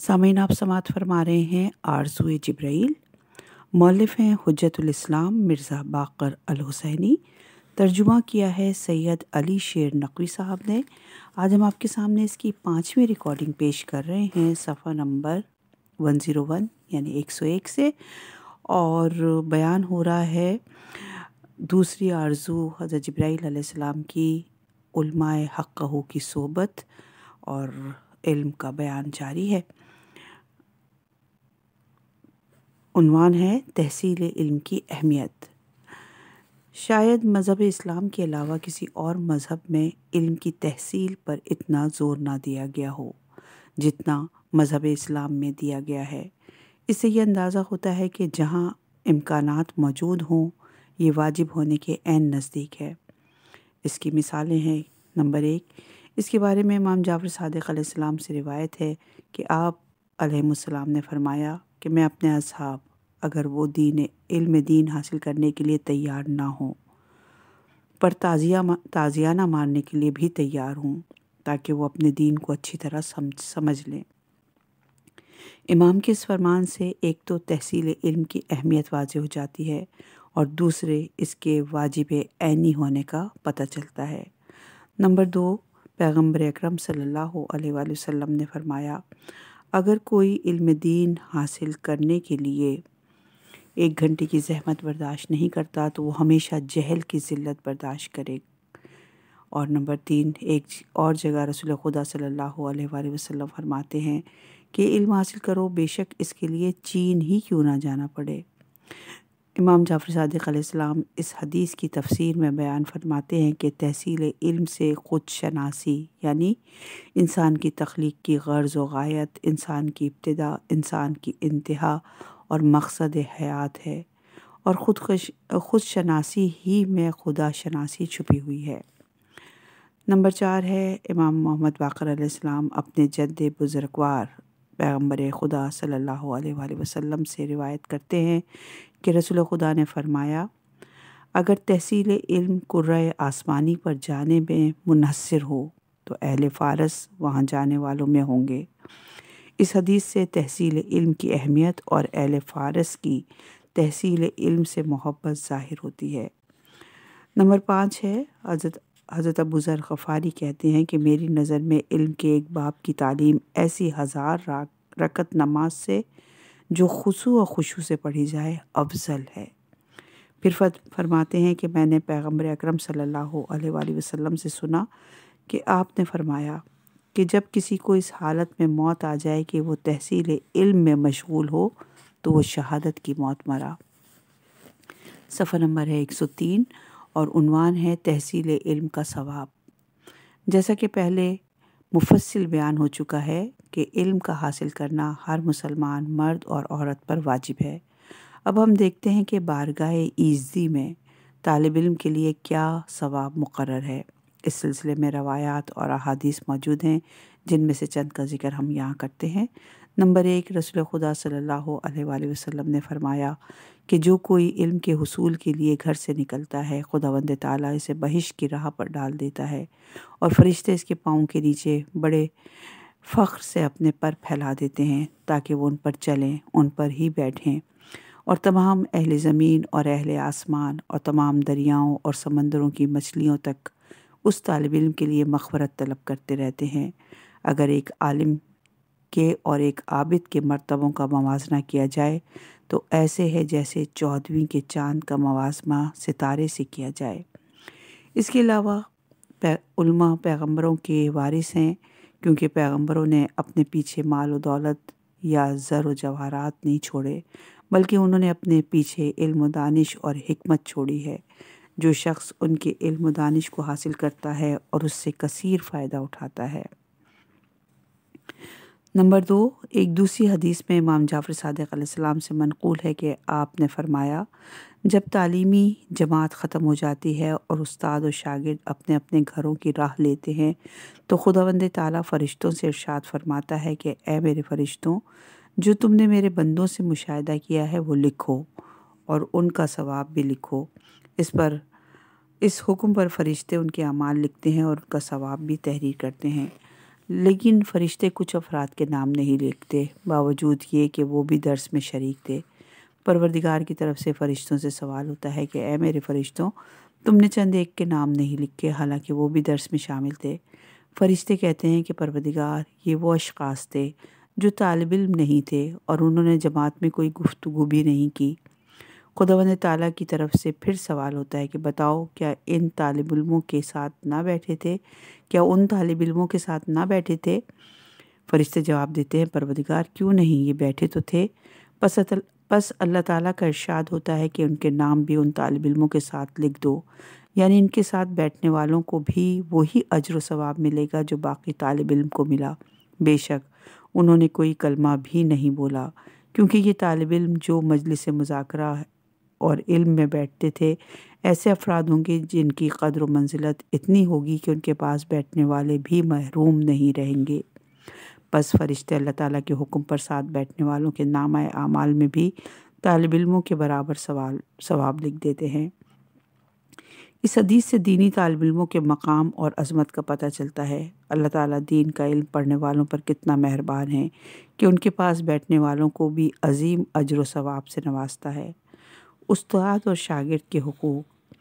सामीन आप समात फरमा रहे हैं आरजू जब्राइल मौलफ हैं हजतुलस्लाम मिर्ज़ा बाकर अल हुसैनी तर्जुमा किया है सैयद अली शेर नकवी साहब ने आज हम आपके सामने इसकी पाँचवीं रिकॉर्डिंग पेश कर रहे हैं सफ़ा नंबर वन ज़ीरो वन यानी एक सौ एक से और बयान हो रहा है दूसरी आरजू हज़रत जब्राईल की उलमाए हक़ की सोबत और इल्म का बयान जारी है उनवान है तहसील इल्म की अहमियत शायद मज़हब इस्लाम के अलावा किसी और मज़हब में इल्म की तहसील पर इतना ज़ोर ना दिया गया हो जितना मज़हब इस्लाम में दिया गया है इससे यह अंदाज़ा होता है कि जहाँ इम्कान मौजूद हों ये वाजिब होने के एन नज़दीक है इसकी मिसालें हैं नंबर एक इसके बारे में इमाम जाफर सदक से रिवायत है कि आप अलैहिस्सलाम ने फरमाया कि मैं अपने असहाब अगर वो दीन इल्म दीन हासिल करने के लिए तैयार ना हो पर ताज़िया ताज़ियाना मारने के लिए भी तैयार हूँ ताकि वो अपने दीन को अच्छी तरह समझ समझ लें इमाम के इस फरमान से एक तो तहसील इल्म की अहमियत वाज हो जाती है और दूसरे इसके वाजिब आनी होने का पता चलता है नंबर दो पैगम्बर अक्रम सल्ला वसम ने फरमाया अगर कोई इल्म दीन हासिल करने के लिए एक घंटे की जहमत बर्दाश्त नहीं करता तो वो हमेशा जहल की ज़िल्लत बर्दाश्त करे और नंबर तीन एक और जगह रसूल खुदा सल्लल्लाहु अलैहि वसल्लम फरमाते हैं कि इल्म हासिल करो बेशक इसके लिए चीन ही क्यों ना जाना पड़े इमाम जाफ़र सदक़ इस हदीस की तफसीर में बयान फरमाते हैं कि तहसील इल्म से ख़ुद शनासी यानी इंसान की तख्लीक की गर्ज व गायत इंसान की इब्तदा इंसान की इंतहा और मकसद हयात है और ख़ुद ख़ुद शनासी ही में खुदा शनासी छुपी हुई है नंबर चार है इमाम मोहम्मद बाकर अपने जद बुज़ुर्गवार पैगम्बर खुदा सल्लल्लाहु अलैहि वसल्लम से रिवायत करते हैं कि रसूल खुदा ने फरमाया अगर तहसील इल्म कुर्र आसमानी पर जाने में मुनसर हो तो अहल फ़ारस वहाँ जाने वालों में होंगे इस हदीस से तहसील इल्म की अहमियत और अहल फ़ारस की तहसील इल्म से मोहब्बत ज़ाहिर होती है नंबर पाँच है हज़रत हज़रत अबू ज़र गफ़ारी कहते हैं कि मेरी नज़र में इल्म के एक बाप की तालीम ऐसी हज़ार रकत नमाज से जो खुशु व खुशू से पढ़ी जाए अफजल है फिर फरमाते हैं कि मैंने पैगम्बर अकरम सल्लल्लाहु अलैहि वसल्लम से सुना कि आपने फरमाया कि जब किसी को इस हालत में मौत आ जाए कि वो तहसील इल्म में मशगूल हो तो वह शहादत की मौत मरा सफ़र नंबर है एक सौ तीन और उनवान है तहसील इल्म का सवाब जैसा कि पहले मुफसिल बयान हो चुका है कि इल्म का हासिल करना हर मुसलमान मर्द और औरत पर वाजिब है अब हम देखते हैं कि बारगाह ईजी में तालब इल्म के लिए क्या सवाब मुकर है इस सिलसिले में रवायात और अहादीस मौजूद हैं जिनमें से चंद का जिक्र हम यहाँ करते हैं नंबर एक रसूल खुदा सल्लल्लाहु अलैहि वसल्लम ने फरमाया कि जो कोई इल्म के हसूल के लिए घर से निकलता है खुदावंद ताली इसे बहिश की राह पर डाल देता है और फरिश्ते इसके पाँव के नीचे बड़े फ़ख्र से अपने पर फैला देते हैं ताकि वो उन पर चलें उन पर ही बैठें और तमाम अहल ज़मीन और अहल आसमान और तमाम दरियाओं और समंदरों की मछलियों तक उस तालब इल्म के लिए मखबरत तलब करते रहते हैं अगर एक आलिम के और एक आबिद के मरतबों का मवाजना किया जाए तो ऐसे है जैसे चौदहवीं के चांद का मवाजमा सितारे से किया जाए इसके अलावा उल्मा पैगंबरों के वारिस हैं क्योंकि पैगंबरों ने अपने पीछे माल व दौलत या ज़र व जवाहरात नहीं छोड़े बल्कि उन्होंने अपने पीछे इल्म दानिश और हमत छोड़ी है जो शख्स उनके इल्म दानिश को हासिल करता है और उससे कसीर फ़ायदा उठाता है नंबर दो एक दूसरी हदीस में इमाम जाफ़र सदक़म से मनकूल है कि आपने फ़रमाया जब तलीमी जमात ख़त्म हो जाती है और उस्ताद और शागिर्द अपने अपने घरों की राह लेते हैं तो खुदा वंद ताली फ़रिश्तों से इर्शाद फरमाता है कि ए मेरे फ़रिश्तों जो तुमने मेरे बंदों से मुशाह किया है वो लिखो और उनका सवाब भी लिखो इस पर इस हुक्म पर फरिश्ते उनके अमाल लिखते हैं और उनका सवाब भी तहरीर करते हैं लेकिन फरिश्ते कुछ अफराद के नाम नहीं लिखते बावजूद ये कि वो भी दर्स में शरीक थे परवरदिगार की तरफ से फ़रिश्तों से सवाल होता है कि ए मेरे फ़रिश्तों तुमने चंद एक के नाम नहीं लिखे हालांकि वो भी दर्स में शामिल थे फरिश्ते कहते हैं कि परवरदिगार ये वो अशकास थे जो तालब इम नहीं थे और उन्होंने जमात में कोई गुफ्तु भी नहीं की खुदावन ताला की तरफ से फिर सवाल होता है कि बताओ क्या इन तालब इलमों के साथ ना बैठे थे क्या उन तालब इलमों के साथ ना बैठे थे फरिश्ते जवाब देते हैं परवदगार क्यों नहीं ये बैठे तो थे बस बस अल्लाह ताला का इरशाद होता है कि उनके नाम भी उन तालब इलमों के साथ लिख दो यानी इनके साथ बैठने वालों को भी वही अजर सवाब मिलेगा जो बाकी तालब इल्म को मिला बेशक उन्होंने कोई कलमा भी नहीं बोला क्योंकि ये तालब इल्म जो मजलिस मुजाकरा और इल्म में बैठते थे ऐसे अफराद होंगे जिनकी कदर मंजिलत इतनी होगी कि उनके पास बैठने वाले भी महरूम नहीं रहेंगे बस फरिश्ते अल्लाह ताला के हुक्म पर साथ बैठने वालों के नाम आमाल में भी तालब इलमों के बराबर सवाल सवाब लिख देते हैं इस हदीस से दीनी तालब इलमों के मकाम और अजमत का पता चलता है अल्लाह ताला दीन का इल्म पढ़ने वालों पर कितना मेहरबान है कि उनके पास बैठने वालों को भी अजीम अजर सवाब से नवाजता है उस्ताद और शागिर्द के हकूक़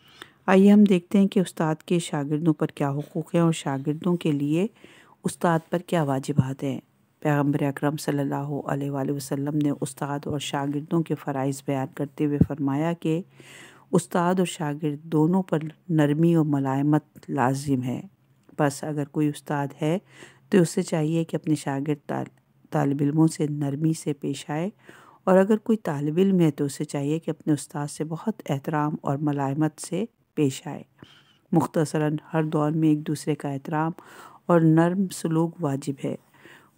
आइए हम देखते हैं कि उस्ताद के शागिर्दों पर क्या हकूक़ हैं और शागिर्दों के लिए उस्ताद पर क्या वाजिबात हैं पैगम्बर अक्रम सम ने उस्ताद और शागिर्दों के फ़रज़ बयान करते हुए फरमाया कि उस्ताद और शागिर्द दोनों पर नरमी और मलायमत लाजिम है बस अगर कोई उस्ताद है तो उसे चाहिए कि अपने शागिर्द तालब इलमों से नरमी से पेश आए और अगर कोई तालब इम है तो उसे चाहिए कि अपने उस्ताद से बहुत एहतराम और मलामत से पेश आए मुख्तसरा हर दौर में एक दूसरे का एहतराम और नरम सलूक वाजिब है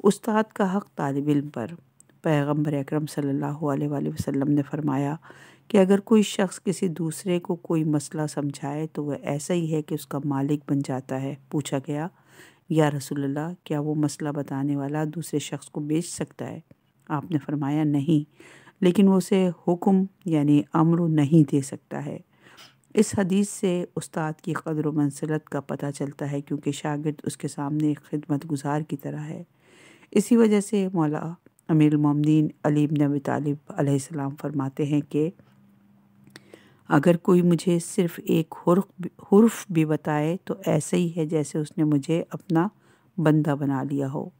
उस्ताद का हक़ तालब इम पर पैगम्बर अक्रम सल्ला वसम ने फरमाया कि अगर कोई शख्स किसी दूसरे को कोई मसला समझाए तो वह ऐसा ही है कि उसका मालिक बन जाता है पूछा गया या रसोल्ला क्या वो मसला बताने वाला दूसरे शख्स को बेच सकता है आपने फरमाया नहीं लेकिन वो उसे हुक्म यानी अमर नहीं दे सकता है इस हदीस से उस्ताद की कदर व मंसलत का पता चलता है क्योंकि शागिर्द उसके सामने खिदमत गुजार की तरह है इसी वजह से मौला अमीर ममदीन अली इबन अबी तालिब फरमाते हैं कि अगर कोई मुझे सिर्फ़ एक हर्फ भी बताए तो ऐसे ही है जैसे उसने मुझे अपना बंदा बना लिया हो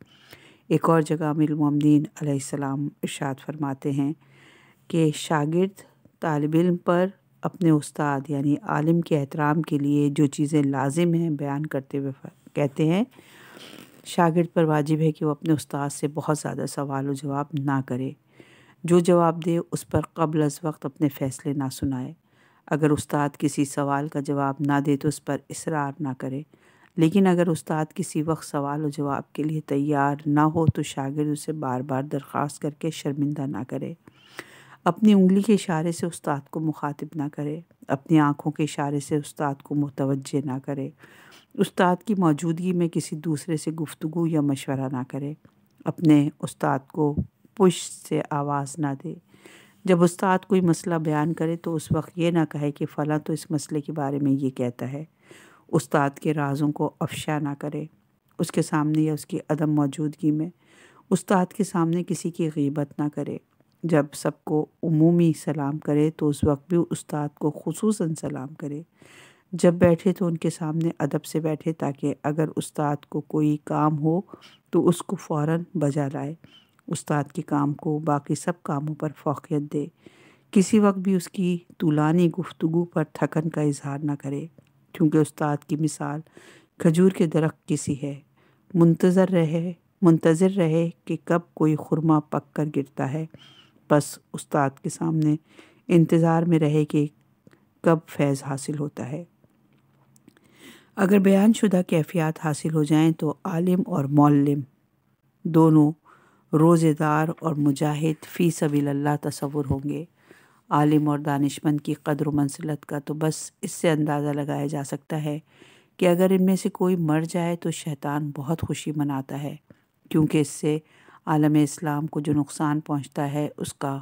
एक और जगह मोमदीन अलैहिस्सलाम इरशाद फरमाते हैं कि शागिर्द तालब इम पर अपने उस्ताद यानी आलिम के एहतराम के लिए जो चीज़ें लाजिम हैं बयान करते हुए कहते हैं शागिर्द पर वाजिब है कि वो अपने उस्ताद से बहुत ज़्यादा सवाल व जवाब ना करे जो जवाब दे उस पर कबल अज वक्त अपने फ़ैसले ना सुनाए अगर उस्ताद किसी सवाल का जवाब ना दे तो उस पर इसरार ना करे लेकिन अगर उस्ताद किसी वक्त सवाल और जवाब के लिए तैयार ना हो तो शागिर्द उसे बार बार दरख्वास्त करके शर्मिंदा ना करे अपनी उंगली के इशारे से उस्ताद को मुखातिब ना करे अपनी आँखों के इशारे से उस्ताद को मुतवजह ना करे उस्ताद की मौजूदगी में किसी दूसरे से गुफ्तु या मशवरा ना करे अपने उस्ताद को पुश से आवाज़ ना दे जब उस्ताद कोई मसला बयान करे तो उस वक्त ये ना कहे कि फ़लाँ तो इस मसले के बारे में ये कहता है उस्ताद के राजों को अफशा ना करे उसके सामने या उसकी अदम मौजूदगी में उस्ताद के सामने किसी की गीबत ना करे जब सबको उमूमी सलाम करे तो उस वक्त भी उस्ताद को खसूस सलाम करे जब बैठे तो उनके सामने अदब से बैठे ताकि अगर उस्ताद को कोई काम हो तो उसको फ़ौर बजा लाए उस्ताद के काम को बाकी सब कामों पर फोकियत दे किसी वक्त भी उसकी तुलानी गुफ्तु पर थकन का इजहार ना करे क्योंकि उस्ताद की मिसाल खजूर के दरख्त की सी है मुंतज़र रहे मुंतज़र रहे कि कब कोई खुरमा पक कर गिरता है बस उस्ताद के सामने इंतज़ार में रहे कि कब फैज़ हासिल होता है अगर बयान शुदा कैफियात हासिल हो जाएं तो आलिम और मौलम दोनों रोज़ेदार और मुजाहिद फ़ी अल्लाह तस्वुर होंगे आलिम और दानिशमंद की कदर व मंसलत का तो बस इससे अंदाज़ा लगाया जा सकता है कि अगर इनमें से कोई मर जाए तो शैतान बहुत खुशी मनाता है क्योंकि इससे आलम इस्लाम को जो नुकसान पहुंचता है उसका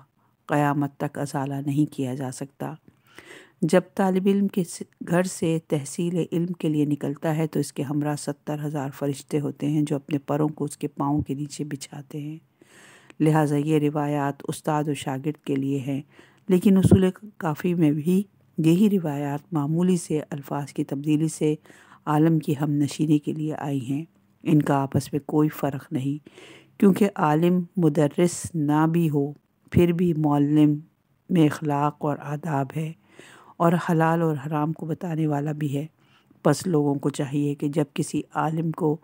क़यामत तक अजाला नहीं किया जा सकता जब तालब इम के घर से तहसील इल्म के लिए निकलता है तो इसके हमरा सत्तर हज़ार फरिश्ते होते हैं जो अपने परों को उसके पाँव के नीचे बिछाते हैं लिहाजा ये रिवायात उस्ताद और शागिर्द के लिए हैं लेकिन उसूल काफ़ी में भी यही रिवायात मामूली से अल्फाज की तब्दीली से आलम की हम नशीनी के लिए आई हैं इनका आपस में कोई फ़र्क नहीं क्योंकि आलिम मदरस ना भी हो फिर भी मौलम में अखलाक और आदाब है और हलाल और हराम को बताने वाला भी है बस लोगों को चाहिए कि जब किसी आलिम को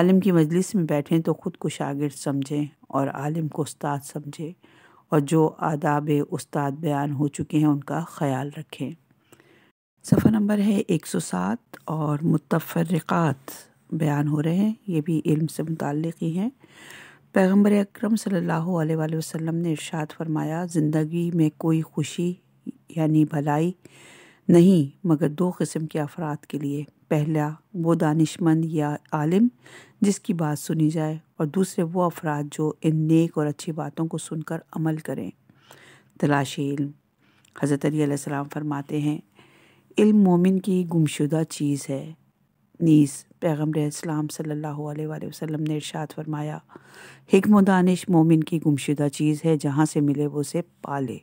आलिम की मजलिस में बैठें तो ख़ुद को शागिर्द समझें और आलिम को उस्ताद समझें और जो आदाब उस्ताद बयान हो चुके हैं उनका ख्याल रखें सफ़र नंबर है 107 और मुतफ़रक़ात बयान हो रहे हैं ये भी इल्म से मुतल ही हैं पैगम्बर अक्रम सल्लल्लाहु वसल्लम ने इरशाद फरमाया ज़िंदगी में कोई खुशी यानी भलाई नहीं मगर दो किस्म के अफराद के लिए पहला वो दानिशमंद या आलिम जिसकी बात सुनी जाए और दूसरे वो अफराद जो इन नेक और अच्छी बातों को सुनकर अमल करें तलाश इल्म हज़रत अलीसम फरमाते हैं इल्म मोमिन की गुमशुदा चीज़ है नीस पैगम्बर इस्लाम सल्लल्लाहु अलैहि वसल्लम ने इरशाद फरमाया हिकम दानिश मोमिन की गुमशुदा चीज़ है जहाँ से मिले वो उसे पाले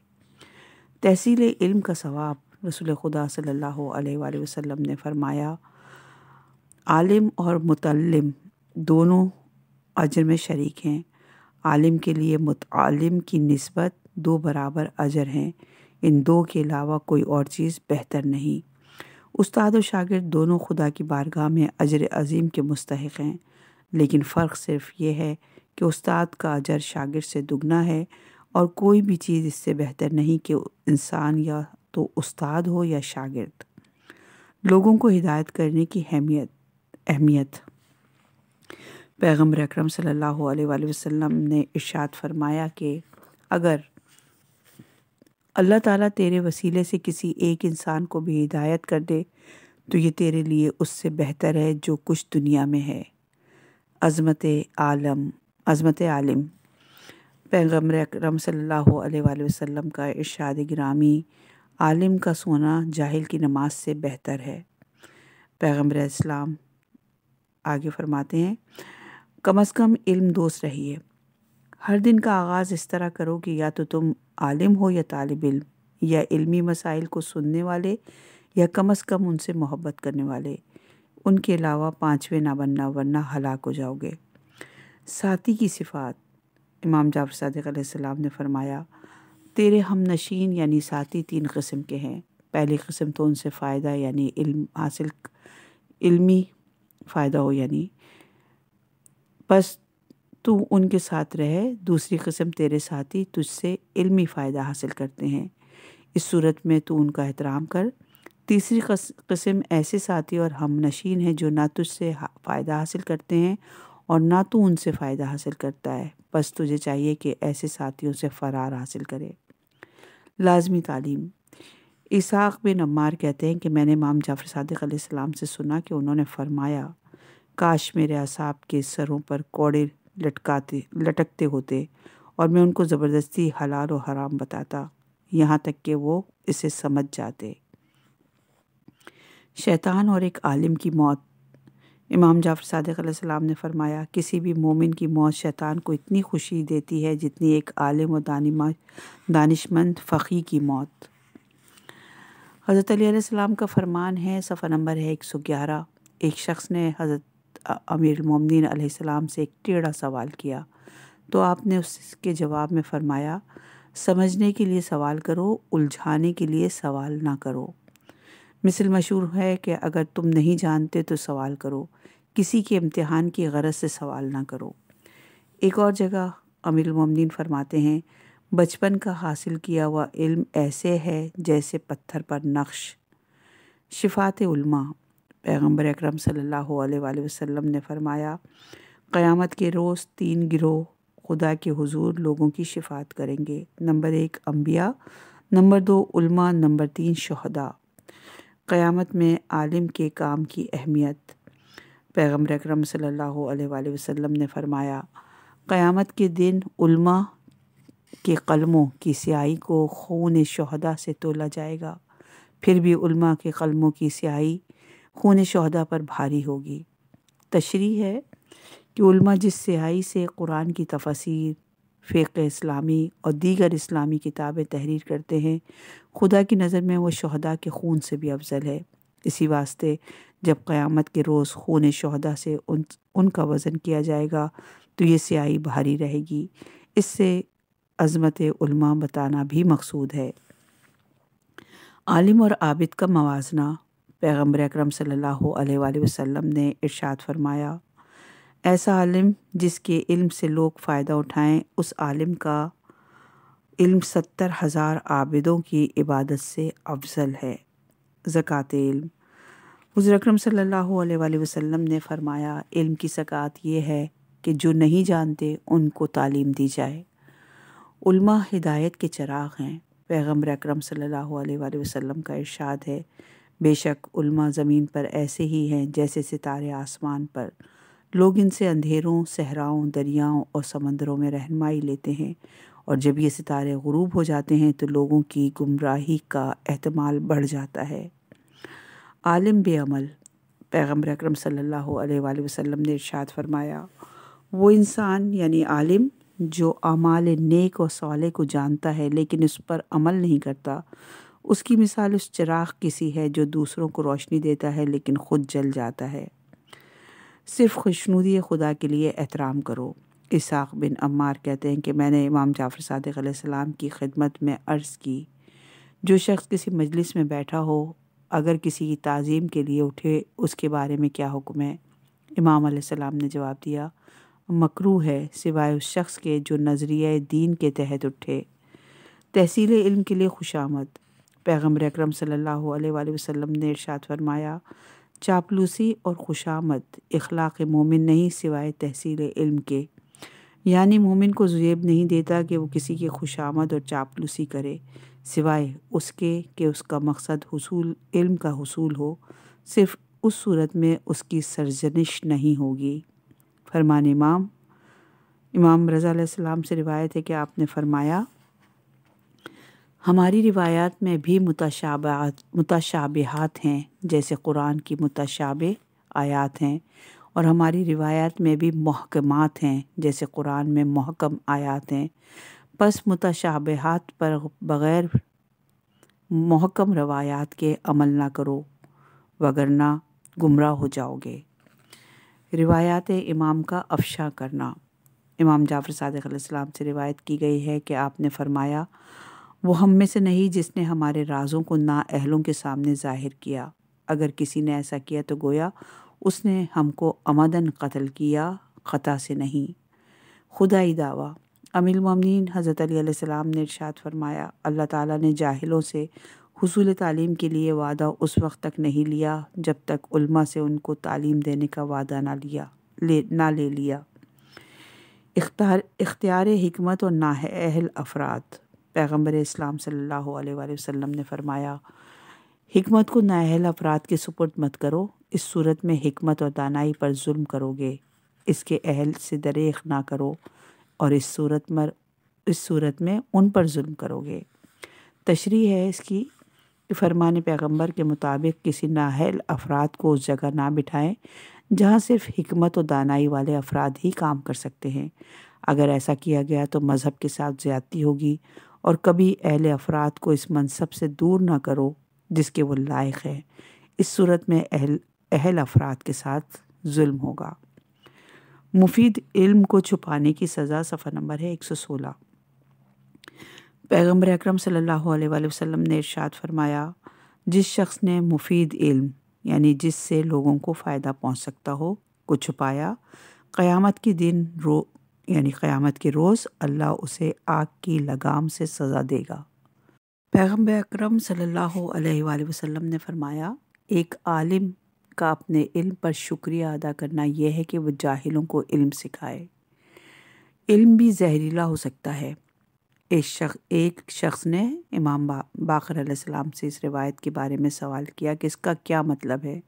तहसील इल्म का सवाब रसूल खुदा सल्लल्लाहु अलैहि वसल्लम ने फरमाया आलिम और मुतलम दोनों अजर में शरीक हैं आलिम के लिए मुतम की नस्बत दो बराबर अजर हैं इन दो के अलावा कोई और चीज़ बेहतर नहीं उस्ताद और शागिर दोनों खुदा की बारगाह में अजर अजीम के मुस्तक हैं लेकिन फ़र्क सिर्फ ये है कि उस्ताद का अजर शागिर से दुगना है और कोई भी चीज़ इससे बेहतर नहीं कि इंसान या तो उस्ताद हो या शागिर्द लोगों को हिदायत करने की अहमियत अहमियत पैगम्बर अक्रम सल्लल्लाहु वसल्लम ने इशात फरमाया कि अगर अल्लाह ताला तेरे वसीले से किसी एक इंसान को भी हिदायत कर दे तो ये तेरे लिए उससे बेहतर है जो कुछ दुनिया में है अज़मत आलम अज़मत आलम पैगम्बर अकरम सल्लल्लाहु वसल्लम का इरशाद ग्रामी आलिम का सोना जाहिल की नमाज से बेहतर है पैगम्बर इस्लाम आगे फरमाते हैं कम अज़ कम इल्म दोस्त रहिए हर दिन का आगाज़ इस तरह करो कि या तो तुम आलिम हो या तालब इल्म या इल्मी मसाइल को सुनने वाले या कम अज़ कम उनसे मोहब्बत करने वाले उनके अलावा पाँचवें ना बनना वरना हलाक हो जाओगे साथी की सिफात इमाम जाफर सदक़ाम ने फरमाया तेरे हम नशीन यानी साथी तीन कस्म के हैं पहली कस्म तो उनसे फ़ायदा यानी इल्म हासिल इल्मी फ़ायदा हो यानी बस तू उनके साथ रहे दूसरी कस्म तेरे साथी तुझसे इल्मी फ़ायदा हासिल करते हैं इस सूरत में तू उनका एहतराम कर तीसरी कस्म ऐसे साथी और हम नशीन हैं जो ना तुझसे फ़ायदा हासिल करते हैं और ना तू उनसे फ़ायदा हासिल करता है बस तुझे चाहिए कि ऐसे साथियों से फ़रार हासिल करे लाजमी तालीम इसाक बिन अम्मार कहते हैं कि मैंने इमाम जाफ़र सदक सलाम से सुना कि उन्होंने फरमाया काश मेरे असाब के सरों पर कौड़े लटकाते लटकते होते और मैं उनको ज़बरदस्ती हलाल और हराम बताता यहाँ तक कि वो इसे समझ जाते शैतान और एक आलिम की मौत इमाम जाफ़र सदक सलाम ने फरमाया किसी भी मोमिन की मौत शैतान को इतनी खुशी देती है जितनी एक आलिम और दानिमा दानिशमंद फ़ी की मौत हज़रत सलाम का फ़रमान है सफ़ा नंबर है एक सौ ग्यारह एक शख्स ने हज़रत अमीर मोमिन सलाम से एक टेढ़ा सवाल किया तो आपने उसके जवाब में फ़रमाया समझने के लिए सवाल करो उलझाने के लिए सवाल ना करो मिसल मशहूर है कि अगर तुम नहीं जानते तो सवाल करो किसी के इम्तहान की गरज से सवाल ना करो एक और जगह अमीर मोमिन फरमाते हैं बचपन का हासिल किया हुआ इल्म ऐसे है जैसे पत्थर पर नक्श शिफात उल्मा पैगम्बर अक्रम सल्लल्लाहु अलैहि वसल्लम ने फरमाया क़यामत के रोज़ तीन गिरोह खुदा के हुजूर लोगों की शिफात करेंगे नंबर एक अम्बिया नंबर दो उल्मा नंबर तीन शहदा क़यामत में आलिम के काम की अहमियत पैगम्बर अक्रम सल्लल्लाहु अलैहि वसल्लम ने फरमाया क़यामत के दिन उल्मा के कलमों की स्याही को खून शहदा से तोला जाएगा फिर भी उल्मा के कलमों की स्याही खून शहदा पर भारी होगी तशरी है कि उल्मा जिस स्याही से कुरान की तफसीर फ़िक इस्लामी और दीगर इस्लामी किताबें तहरीर करते हैं खुदा की नज़र में वो शहदा के खून से भी अफजल है इसी वास्ते जब क़यामत के रोज़ खून शहदा से उन उनका वज़न किया जाएगा तो ये स्याही भारी रहेगी इससे अज़मत उल्मा बताना भी मकसूद है आलिम और आबिद का मवाजना पैगम्बर अक्रम सल्ला वसम ने इरशाद फरमाया ऐसा आलिम जिसके इल्म से लोग फ़ायदा उठाएं उस आलिम का इल्म सत्तर हज़ार आबिदों की इबादत से अफजल है ज़क़़त इल्म हज़र अक्रम सल्लल्लाहु ने फ़रमाया इल्म की सक़ात ये है कि जो नहीं जानते उनको तालीम दी जाए उल्मा हिदायत के चराग हैं पैगम्बर अक्रम सल्लल्लाहु वसल्लम का इरशाद है बेशक उल्मा ज़मीन पर ऐसे ही हैं जैसे सितारे आसमान पर लोग इनसे अंधेरों सहराओं दरियाओं और समंदरों में रहनमाई लेते हैं और जब ये सितारे गरूब हो जाते हैं तो लोगों की गुमराही का अहतमाल बढ़ जाता है आलम बेअमल पैगम्बर अक्रम सम ने इरशाद फरमाया वो इंसान यानी आलिम जो अमाल नेक और सौले को जानता है लेकिन उस पर अमल नहीं करता उसकी मिसाल उस चिराग किसी है जो दूसरों को रोशनी देता है लेकिन ख़ुद जल जाता है सिर्फ खुशनुदी खुदा के लिए एहतराम करो इसाक बिन अम्मार कहते हैं कि मैंने इमाम जाफ़र सदक सलाम की खिदमत में अर्ज़ की जो शख्स किसी मजलिस में बैठा हो अगर किसी की तज़ीम के लिए उठे उसके बारे में क्या हुक्म है इमाम सलाम ने जवाब दिया मकरू है सिवाय उस शख्स के जो नज़रिया दीन के तहत उठे तहसील इल्म के लिए खुश आमद पैगम्बर अक्रम वसल्लम ने इरशाद फरमाया चापलूसी और खुशामद अखलाक मोमिन नहीं सिवाय तहसील इल्म के यानी मोमिन को जुएब नहीं देता कि वो किसी की खुशामद और चापलूसी करे सिवाय उसके कि उसका मकसद हसूल इल्म का हसूल हो सिर्फ उस सूरत में उसकी सरजनिश नहीं होगी फरमान इमाम इमाम रज़ा सलाम से रिवायत है कि आपने फरमाया हमारी रिवायात में भी मुतशाबात मुतशाबहात हैं जैसे कुरान की मुतशाब आयात हैं और हमारी रिवायात में भी महकमात हैं जैसे कुरान में महकम आयात हैं बस मुतशाबहात पर बग़ैर महकम रवायात के अमल ना करो वगरना गुमराह हो जाओगे रिवायात इमाम का अफशा करना इमाम जाफ़र सदक से रिवायत की गई है कि आपने फरमाया वो हम में से नहीं जिसने हमारे राज़ों को ना अहलों के सामने ज़ाहिर किया अगर किसी ने ऐसा किया तो गोया उसने हमको अमदन कत्ल किया ख़ता से नहीं खुदाई दावा अमिल ममिन हज़रत ने इर्शाद फरमाया अल्लाह ताला ने जाहिलों से हसूल तालीम के लिए वादा उस वक्त तक नहीं लिया जब तक उल्मा से उनको तालीम देने का वादा ना लिया ले ना ले लिया इख्तियार हमत और नाअहल अफराद पैगम्बर इस्लाम सल्लल्लाहु ने फ़रमाया हमत को नाअहल अफराद के सुपुर्द मत करो इस सूरत में हमत और दानाई पर जुल्म करोगे इसके अहल से दरेख ना करो और इस सूरत मर इस सूरत में उन पर जुल्म करोगे तशरी है इसकी कि फरमान पैगंबर के मुताबिक किसी नाहल अफराद को उस जगह ना बिठाएं जहाँ सिर्फ हमत व दानाई वाले अफराद ही काम कर सकते हैं अगर ऐसा किया गया तो मज़हब के साथ ज़्यादती होगी और कभी अहल अफराद को इस मनसब से दूर ना करो जिसके वो लायक है इस सूरत में अहल अहल अफराद के साथ जुल्म होगा मुफीद इल्म को छुपाने की सज़ा सफ़ा नंबर है एक सौ सोलह पैगम्बर अक्रम सम वसल्लम ने इरशाद फरमाया जिस शख्स ने मुफीद इल्म यानी जिससे लोगों को फ़ायदा पहुंच सकता हो को छुपाया क़यामत के दिन रो यानी क़यामत के रोज़ अल्लाह उसे आग की लगाम से सज़ा देगा पैगम्बर अक्रम सम वसल्लम ने फरमाया एक आलिम का अपने इल्म पर शुक्रिया अदा करना यह है कि वह जाहिलों को इल्म सिखाए इल्म भी जहरीला हो सकता है इस शख्स एक शख्स ने इमाम बाखर सलाम से इस रिवायत के बारे में सवाल किया कि इसका क्या मतलब है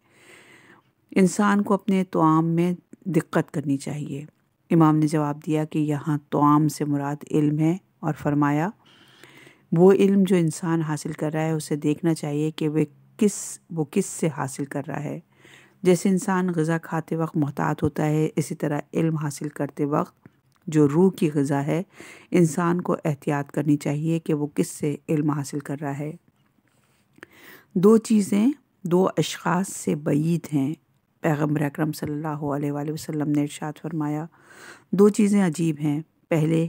इंसान को अपने तोआम में दिक्कत करनी चाहिए इमाम ने जवाब दिया कि यहाँ आम से मुराद इल्म है और फरमाया वो इल्म जो इंसान हासिल कर रहा है उसे देखना चाहिए कि वे किस वो किस से हासिल कर रहा है जैसे इंसान गज़ा खाते वक्त मोहतात होता है इसी तरह इल्म हासिल करते वक्त जो रूह की गज़ा है इंसान को एहतियात करनी चाहिए कि वो किस से इल्म हासिल कर रहा है दो चीज़ें दो अशास से बैद हैं पैगम्बर अक्रम सल्लल्लाहु ने इर्शाद फरमाया दो चीज़ें अजीब हैं पहले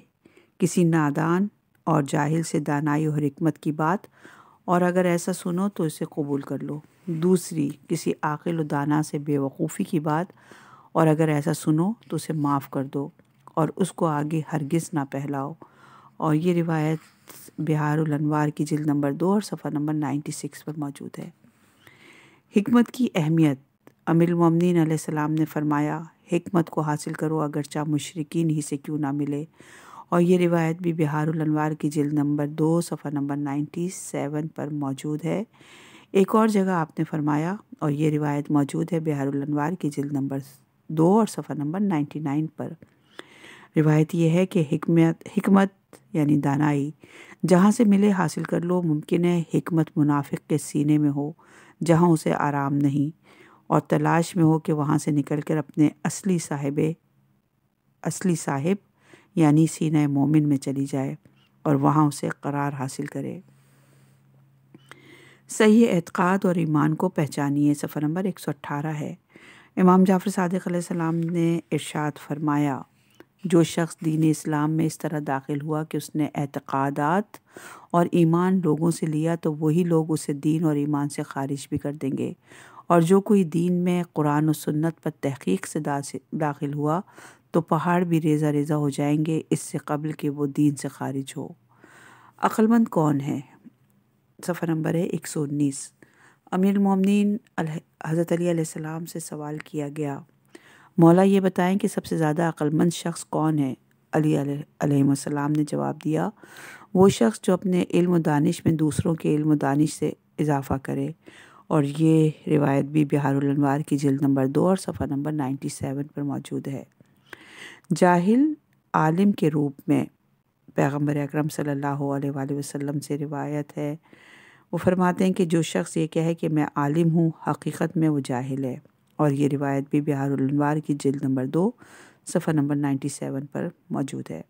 किसी नादान और जाहिल से दानाई और हमत की बात और अगर ऐसा सुनो तो इसे कबूल कर लो दूसरी किसी आकिल दाना से बेवकूफ़ी की बात और अगर ऐसा सुनो तो उसे माफ़ कर दो और उसको आगे हरगिज़ ना पहलाओ और ये रिवायत बिहार की जिल नंबर दो और सफ़ा नंबर नाइन्टी सिक्स पर मौजूद है हमत की अहमियत अमिल ममिन सलाम ने फरमाया हमत को हासिल करो अगरचा मशरकिन ही से क्यों ना मिले और ये रिवायत भी बिहार की जिल नंबर दो सफ़ा नंबर नाइन्टी सेवन पर मौजूद है एक और जगह आपने फरमाया और ये रिवायत मौजूद है बिहार की जिल नंबर दो और सफ़ा नंबर नाइन्टी नाइन पर रिवायत यह है कि हिकमत हिकमत यानी दानाई जहाँ से मिले हासिल कर लो मुमकिन है हिकमत मुनाफिक के सीने में हो जहाँ उसे आराम नहीं और तलाश में हो कि वहाँ से निकल कर अपने असली साहिब असली साहिब यानी सीना मोमिन में चली जाए और वहाँ उसे करार हासिल करे सही एतक़ाद और ईमान को पहचानिए सफ़र नंबर एक सौ अट्ठारह है इमाम जाफ़र सदक ने इरशाद फरमाया जो शख्स दीन इस्लाम में इस तरह दाखिल हुआ कि उसने एतक़ादात और ईमान लोगों से लिया तो वही लोग उसे दीन और ईमान से खारिज भी कर देंगे और जो कोई दीन में कुरान और सुन्नत पर तहकीक से दाखिल हुआ तो पहाड़ भी रेजा रेजा हो जाएंगे इससे कबल कि वो दीन से खारिज हो अक्लमंद कौन है सफ़र नंबर है एक सौ उन्नीस अमीर ममिन हज़रत अली से सवाल किया गया मौला ये बताएं कि सबसे ज़्यादा अक्लमंद शख्स कौन है अली अलैहिस्सलाम ने जवाब दिया वो शख्स जो अपने इल्म दानिश में दूसरों के इल्म दानिश से इजाफ़ा करे और ये रिवायत भी बिहारनवार की जल्द नंबर दो और सफ़ा नंबर नाइन्टी सेवन पर मौजूद है जाहिल आलिम के रूप में पैगम्बर अक्रम सल्लल्लाहु वसम से रिवायत है वो फरमाते हैं कि जो शख्स ये कहे कि मैं आलिम हूँ हकीकत में वो जाहिल है और ये रिवायत भी बिहार उलनवार की जिल्द नंबर दो सफ़र नंबर नाइन्टी सेवन पर मौजूद है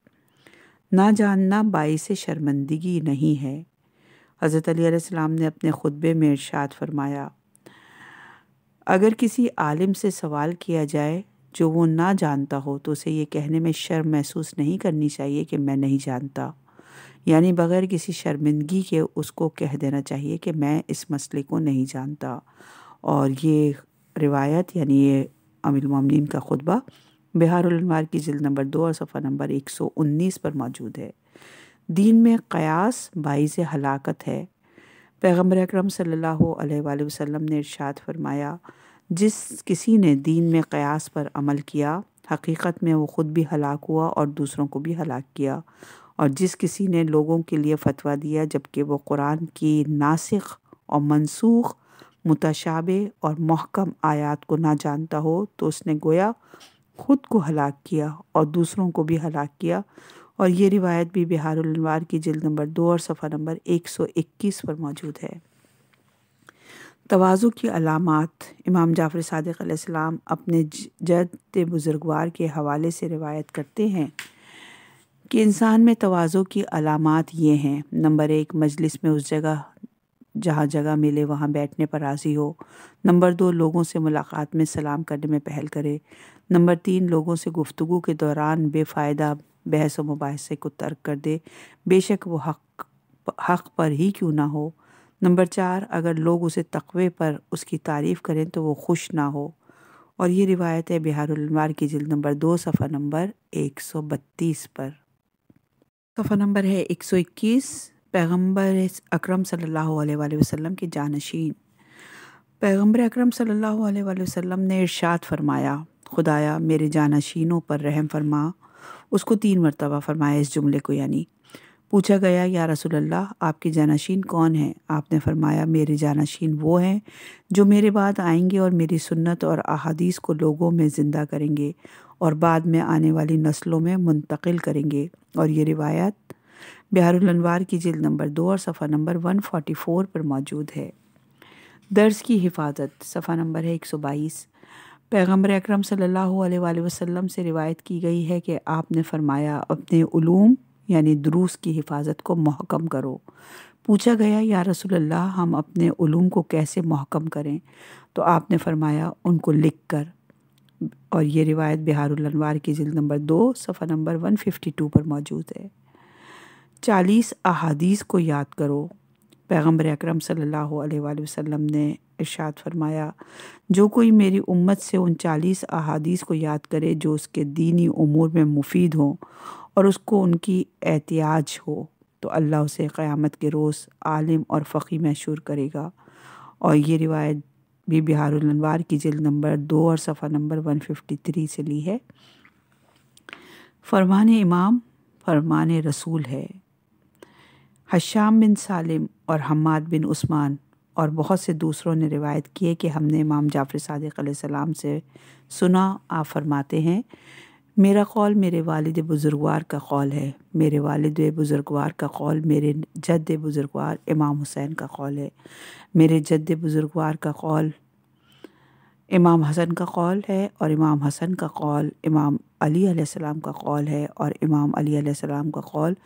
ना जानना बाईस शर्मंदगी नहीं है हज़रत अलीसम ने अपने खुतबे में इर्शाद फरमाया अगर किसी आलिम से सवाल किया जाए जो वो ना जानता हो तो उसे ये कहने में शर्म महसूस नहीं करनी चाहिए कि मैं नहीं जानता यानी बगैर किसी शर्मिंदगी के उसको कह देना चाहिए कि मैं इस मसले को नहीं जानता और ये रिवायत यानी ये अमीरमिन का खुतबा बिहार की जिल नंबर दो और सफ़ा नंबर एक सौ उन्नीस पर मौजूद है दीन में क़यास बाईस हलाकत है पैगम्बर अक्रम सल्लल्लाहु अलैहि वसल्लम ने इरशाद फरमाया जिस किसी ने दीन में क़यास पर अमल किया हकीकत में वो ख़ुद भी हलाक हुआ और दूसरों को भी हलाक किया और जिस किसी ने लोगों के लिए फतवा दिया जबकि वो कुरान की नासिक और मनसूख मुतशाबे और महकम आयात को ना जानता हो तो उसने गोया खुद को हलाक किया और दूसरों को भी हलाक किया और ये रिवायत भी बिहार की जल्द नंबर दो और सफ़ा नंबर एक सौ इक्कीस पर मौजूद है तोज़ु की अलामत इमाम जाफ़र सदक़म अपने जद बुज़ुर्गवार के हवाले से रिवायत करते हैं कि इंसान में तोज़ु की अलामत ये हैं नंबर एक मजलिस में उस जगह जहाँ जगह मिले वहाँ बैठने पर राज़ी हो नंबर दो लोगों से मुलाकात में सलाम करने में पहल करे नंबर तीन लोगों से गुफ्तु के दौरान बेफ़ायदा बहस व मुबासे को तर्क कर दे बेशक वो हक हक पर ही क्यों ना हो नंबर चार अगर लोग उसे तकवे पर उसकी तारीफ़ करें तो वो खुश ना हो और ये रिवायत है बिहार की जिल नंबर दो सफ़ा नंबर एक सौ बत्तीस पर सफ़ा नंबर है एक सौ इक्कीस पैगम्बर अकरम सल्लल्लाहु अलैहि वसल्लम जानशीन पैगम्बर अकरम सल्लल्लाहु अलैहि वसल्लम ने इरशाद फरमाया खुदाया मेरे जानशीनों पर रहम फरमा उसको तीन मरतबा फरमाया इस जुमले को यानी पूछा गया या रसोल्ला आपके जानशीन कौन हैं आपने फरमाया मेरे जानशीन वो हैं जो मेरे बाद आएंगे और मेरी सुन्नत और अहादीस को लोगों में ज़िंदा करेंगे और बाद में आने वाली नस्लों में मुंतकिल करेंगे और ये रिवायत बिहार की जिल नंबर दो और सफ़ा नंबर 144 पर मौजूद है दर्ज की हिफाजत सफ़ा नंबर है 122 पैगम्बर बाईस पैगम्बर अक्रम वसल्लम से रिवायत की गई है कि आपने फरमाया अपने ूम यानी दुरुस की हिफाजत को महकम करो पूछा गया या रसोल्ला हम अपने ूम को कैसे महकम करें तो आपने फरमाया उनको लिख कर और ये रिवायत बिहार की जिल नंबर दो सफ़ा नंबर 152 पर मौजूद है चालीस अहादीस को याद करो पैगम्बर अक्रम सल्लल्लाहु अलैहि वसल्लम ने इरशाद फरमाया जो कोई मेरी उम्मत से उन चालीस अहादीस को याद करे जो उसके दीनी उमूर में मुफीद हों और उसको उनकी एहतियाज हो तो अल्लाह उसे क़्यामत के रोज़ आलिम और फ़खी मशहूर करेगा और ये रिवायत भी बिहार की जल्द नंबर दो और सफ़ा नंबर वन फिफ्टी थ्री से ली है फरमान इमाम फरमान रसूल है हशाम बिन सालिम और हमाद बिन उस्मान और बहुत से दूसरों ने रिवायत किए कि हमने इमाम जाफ़र सदक से सुना आप फरमाते हैं मेरा कौल मेरे वालद बुज़ुर्गवार का कौल है मेरे वालद बुज़ुर्गवार का कौल मेरे जद बुज़ुर्गवार इमाम हुसैन का कौल है मेरे जद बुज़ुर्गवार का कौल इमाम हसन का कौल है और इमाम हसन का कौल इमाम अली का कौल है और इमाम अली का कौल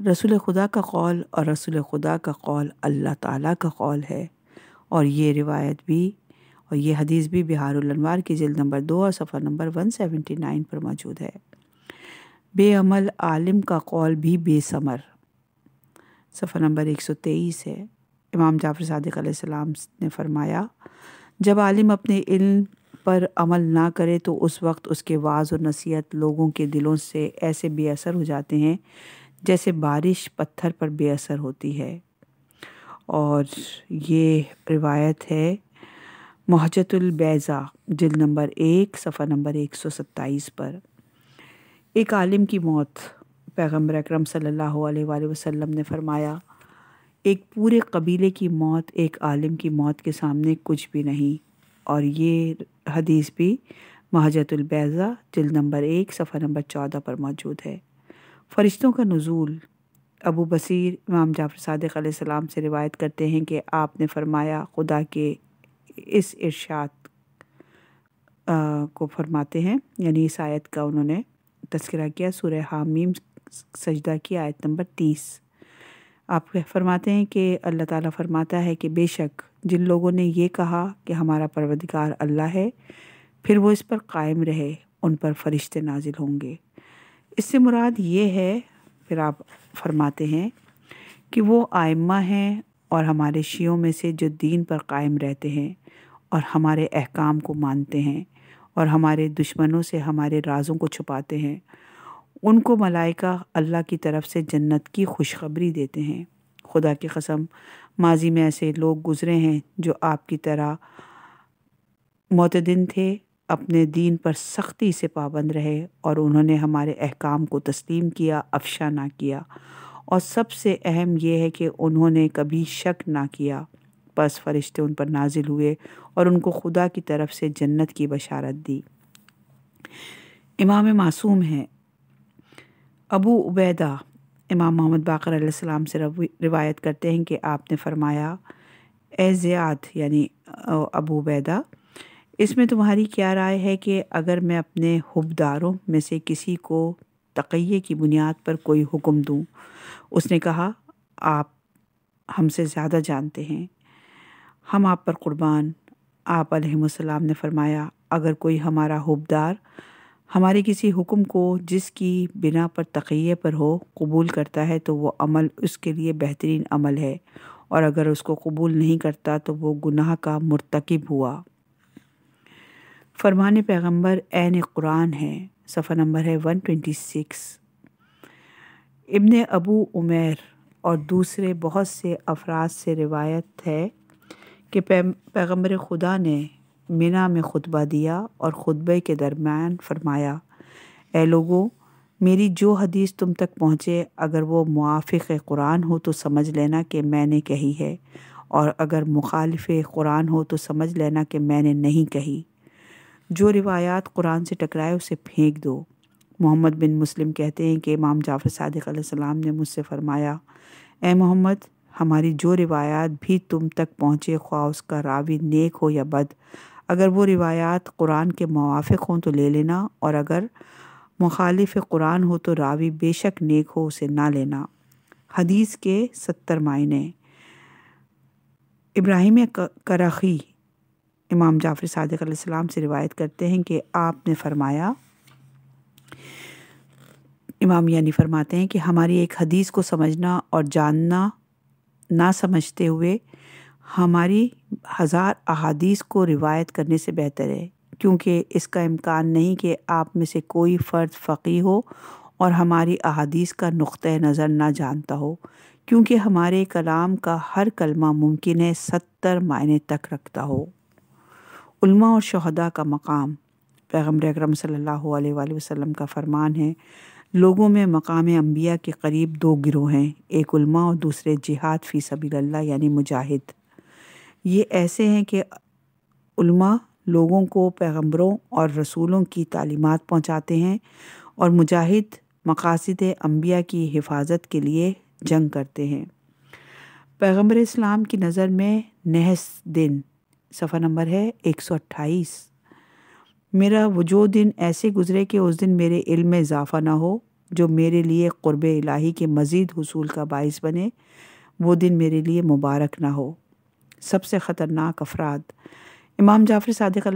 रसूल खुदा का कौल और रसूल खुदा का कौल अल्लाह ताला का कौल है और ये रिवायत भी और ये हदीस भी बिहारनवार की जल्द नंबर दो और सफ़र नंबर वन सेवेंटी नाइन पर मौजूद है बेअमल आलिम का कौल भी बेसमर सफ़र नंबर एक सौ तेईस है इमाम जाफ़र सदक ने फरमाया जब आलिम अपने इल्म पर अमल ना करे तो उस वक्त उसके वाज और नसीहत लोगों के दिलों से ऐसे बेअसर हो जाते हैं जैसे बारिश पत्थर पर बेअसर होती है और ये रिवायत है महजतुलबैज़ा जिल नंबर एक सफ़ा नंबर एक सौ सत्ताईस पर एक आलिम की मौत पैगम्बर अक्रम सल्लल्लाहु अलैहि वसल्लम ने फरमाया एक पूरे कबीले की मौत एक आलिम की मौत के सामने कुछ भी नहीं और ये हदीस भी बैज़ा जिल नंबर एक सफ़ा नंबर चौदह पर मौजूद है फ़रिश्तों का नज़ूल अबू बसीर इमाम जाफ़र सदक सलाम से रिवायत करते हैं कि आपने फ़रमाया खुदा के इस इर्शाद को फरमाते हैं यानी इस आयत का उन्होंने तस्करा किया सुर हामीम सजदा की आयत नंबर तीस आप फरमाते हैं कि अल्लाह ताला फरमाता है कि बेशक जिन लोगों ने यह कहा कि हमारा परवदगार अल्लाह है फिर वो इस पर कायम रहे उन पर फरिश्ते नाजिल होंगे इससे मुराद ये है फिर आप फरमाते हैं कि वो आयमा हैं और हमारे शियों में से जो दीन पर कायम रहते हैं और हमारे अहकाम को मानते हैं और हमारे दुश्मनों से हमारे राजों को छुपाते हैं उनको मलाइका अल्लाह की तरफ से जन्नत की खुशखबरी देते हैं खुदा की कसम माजी में ऐसे लोग गुज़रे हैं जो आपकी तरह मतदिन थे अपने दीन पर सख्ती से पाबंद रहे और उन्होंने हमारे अहकाम को तस्लीम किया अफशा ना किया और सबसे अहम यह है कि उन्होंने कभी शक ना किया बस फरिश्ते उन पर नाजिल हुए और उनको खुदा की तरफ से जन्नत की बशारत दी इमाम मासूम हैं अबू उबैदा इमाम मोहम्मद बाकर सलाम से रिवायत करते हैं कि आपने फरमाया ए ज़ियाद यानी अबू उबैदा इसमें तुम्हारी क्या राय है कि अगर मैं अपने हुबदारों में से किसी को तकैये की बुनियाद पर कोई हुक्म दूँ उसने कहा आप हमसे ज़्यादा जानते हैं हम आप पर क़ुरबान आप अलैहिस्सलाम ने फरमाया अगर कोई हमारा हुबदार हमारे किसी हुक्म को जिसकी बिना पर तकिए पर हो कबूल करता है तो वो अमल उसके लिए बेहतरीन अमल है और अगर उसको कबूल नहीं करता तो वो गुनाह का मरतकब हुआ फरमान पैगंबर एन कुरान है सफ़ा नंबर है 126 इबन अबू उमेर और दूसरे बहुत से अफराद से रिवायत है कि पैगंबर खुदा ने मिना में खुतबा दिया और खुतबे के दरमियान फरमाया ए लोगों मेरी जो हदीस तुम तक पहुँचे अगर वो मुआफ़ कुरान हो तो समझ लेना कि मैंने कही है और अगर मुखालफ कुरान हो तो समझ लेना कि मैंने नहीं कही जो रिवायात कुरान से टकराए उसे फेंक दो मोहम्मद बिन मुस्लिम कहते हैं कि इमाम जाफ़र सादिक सलाम ने मुझसे फरमाया ए मोहम्मद हमारी जो रिवायात भी तुम तक पहुँचे ख्वा उसका रावी नेक हो या बद अगर वो रिवायात कुरान के मुआफ़ हों तो ले लेना और अगर मुखालिफ कुरान हो तो रावी बेशक नेक हो उसे ना लेना हदीस के सत्तर मायने इब्राहिम करखी इमाम जाफ़र सदक से रिवायत करते हैं कि आपने फरमाया इमाम यानी फरमाते हैं कि हमारी एक हदीस को समझना और जानना ना समझते हुए हमारी हज़ार अहादीस को रिवायत करने से बेहतर है क्योंकि इसका इम्कान नहीं कि आप में से कोई फ़र्द फ़की हो और हमारी अहादीस का नुक़ नज़र ना जानता हो क्योंकि हमारे कलाम का हर कलमा मुमकिन है सत्तर मायने तक रखता हो उल्मा और शहदा का मकाम पैगम्बर अक्रम सल्लल्लाहु अलैहि वसल्लम का फ़रमान है लोगों में मकाम अम्बिया के करीब दो गिरोह हैं एक उल्मा और दूसरे जिहाद फ़ी सबील्ला यानी मुजाहिद ये ऐसे हैं कि उल्मा लोगों को पैगम्बरों और रसूलों की तालीमत पहुँचाते हैं और मुजाहिद मकासद अम्बिया की हिफाजत के लिए जंग करते हैं पैगम्बर इस्लाम की नज़र में नहस दिन सफ़ा नंबर है एक सौ अट्ठाईस मेरा वो जो दिन ऐसे गुज़रे कि उस दिन मेरे इल्म में इजाफ़ा ना हो जो मेरे लिए क़ुरब इलाही के मज़ीद हसूल का बायस बने वो दिन मेरे लिए मुबारक ना हो सबसे ख़तरनाक अफराद इमाम जाफ़र सदक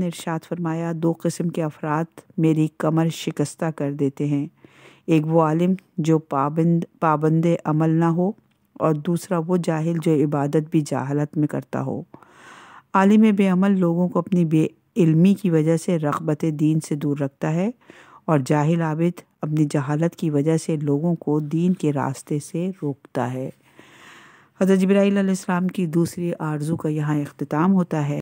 ने इरशाद फरमाया दो किस्म के अफराद मेरी कमर शिकस्ता कर देते हैं एक वो आलिम जो पाबंद पाबंद अमल ना हो और दूसरा वो जाहिल जो इबादत भी जाहलत में करता हो आलिम बेअमल लोगों को अपनी बेइल्मी की वजह से रगबत दीन से दूर रखता है और जाहिल आबिद अपनी जहालत की वजह से लोगों को दीन के रास्ते से रोकता है हज़रत जब्राईसम की दूसरी आरजू का यहाँ अख्ताम होता है